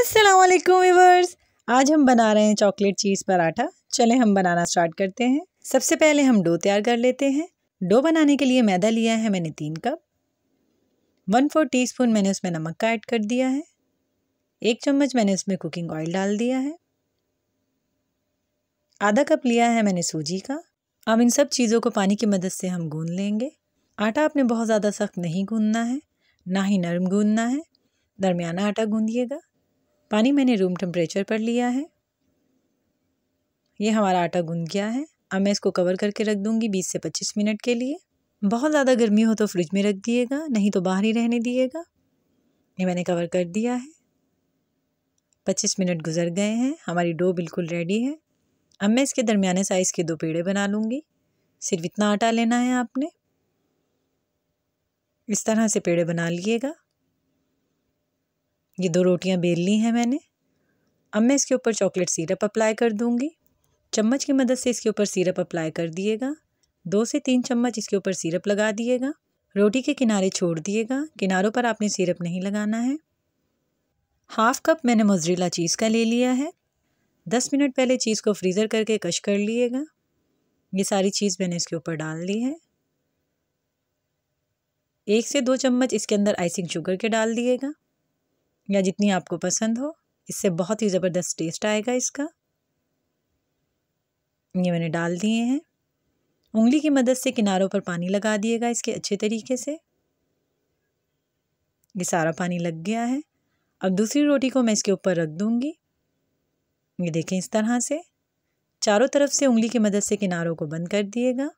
अस्सलाम वीवर्स आज हम बना रहे हैं चॉकलेट चीज़ पराठा चले हम बनाना स्टार्ट करते हैं सबसे पहले हम डो तैयार कर लेते हैं डो बनाने के लिए मैदा लिया है मैंने तीन cup one four teaspoon मैंने उसमें नमक का ऐड कर दिया है एक चम्मच मैंने उसमें कुकिंग ऑयल डाल दिया है आधा कप लिया है मैंने सूजी का अब इन सब चीज़ों को पानी की मदद से हम गूँध लेंगे आटा आपने बहुत ज़्यादा सख्त नहीं गूंदना है ना ही नरम गूँधना है दरमियाना आटा गूंदिएगा पानी मैंने रूम टेम्परेचर पर लिया है ये हमारा आटा गूंद गया है अब मैं इसको कवर करके रख दूँगी बीस से पच्चीस मिनट के लिए बहुत ज़्यादा गर्मी हो तो फ्रिज में रख दिएगा नहीं तो बाहर ही रहने दिएगा ये मैंने कवर कर दिया है पच्चीस मिनट गुजर गए हैं हमारी डो बिल्कुल रेडी है अब मैं इसके दरमियाने साइज़ के दो पेड़े बना लूँगी सिर्फ इतना आटा लेना है आपने इस तरह से पेड़े बना लिएगा ये दो रोटियां बेल ली हैं मैंने अब मैं इसके ऊपर चॉकलेट सिरप अप्लाई कर दूँगी चम्मच की मदद से इसके ऊपर सिरप अप्लाई कर दिएगा दो से तीन चम्मच इसके ऊपर सिरप लगा दिएगा रोटी के किनारे छोड़ दिएगा किनारों पर आपने सिरप नहीं लगाना है हाफ़ कप मैंने मोजरीला चीज़ का ले लिया है दस मिनट पहले चीज़ को फ्रीज़र करके कश कर लिएगा ये सारी चीज़ मैंने इसके ऊपर डाल दी है एक से दो चम्मच इसके अंदर आइसिंग शुगर के डाल दिएगा या जितनी आपको पसंद हो इससे बहुत ही ज़बरदस्त टेस्ट आएगा इसका ये मैंने डाल दिए हैं उंगली की मदद से किनारों पर पानी लगा दिएगा इसके अच्छे तरीके से ये सारा पानी लग गया है अब दूसरी रोटी को मैं इसके ऊपर रख दूँगी ये देखें इस तरह से चारों तरफ से उंगली की मदद से किनारों को बंद कर दिएगा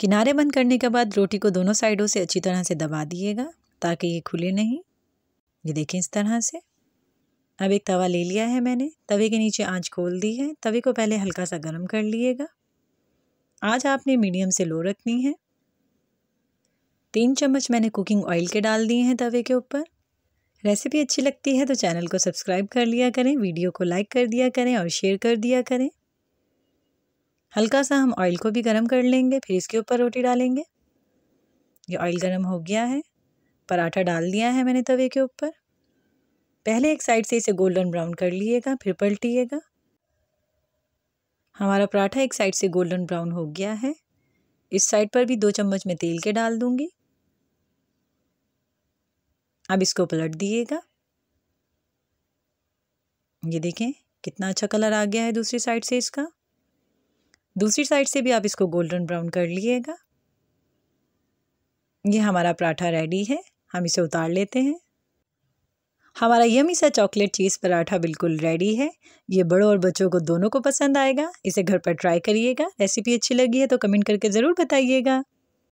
किनारे बंद करने के बाद रोटी को दोनों साइडों से अच्छी तरह से दबा दिएगा ताकि ये खुले नहीं ये देखें इस तरह से अब एक तवा ले लिया है मैंने तवे के नीचे आंच खोल दी है तवे को पहले हल्का सा गर्म कर लिएगा आज आपने मीडियम से लो रखनी है तीन चम्मच मैंने कुकिंग ऑयल के डाल दिए हैं तवे के ऊपर रेसिपी अच्छी लगती है तो चैनल को सब्सक्राइब कर लिया करें वीडियो को लाइक कर दिया करें और शेयर कर दिया करें हल्का सा हम ऑयल को भी गर्म कर लेंगे फिर इसके ऊपर रोटी डालेंगे ये ऑयल गर्म हो गया है पराठा डाल दिया है मैंने तवे के ऊपर पहले एक साइड से इसे गोल्डन ब्राउन कर लीजिएगा फिर पलटिएगा हमारा पराठा एक साइड से गोल्डन ब्राउन हो गया है इस साइड पर भी दो चम्मच में तेल के डाल दूंगी अब इसको पलट दिएगा ये देखें कितना अच्छा कलर आ गया है दूसरी साइड से इसका दूसरी साइड से भी आप इसको गोल्डन ब्राउन कर लीजिएगा ये हमारा पराठा रेडी है हम इसे उतार लेते हैं हमारा यमी सा चॉकलेट चीज़ पराठा बिल्कुल रेडी है ये बड़ों और बच्चों को दोनों को पसंद आएगा इसे घर पर ट्राई करिएगा रेसिपी अच्छी लगी है तो कमेंट करके ज़रूर बताइएगा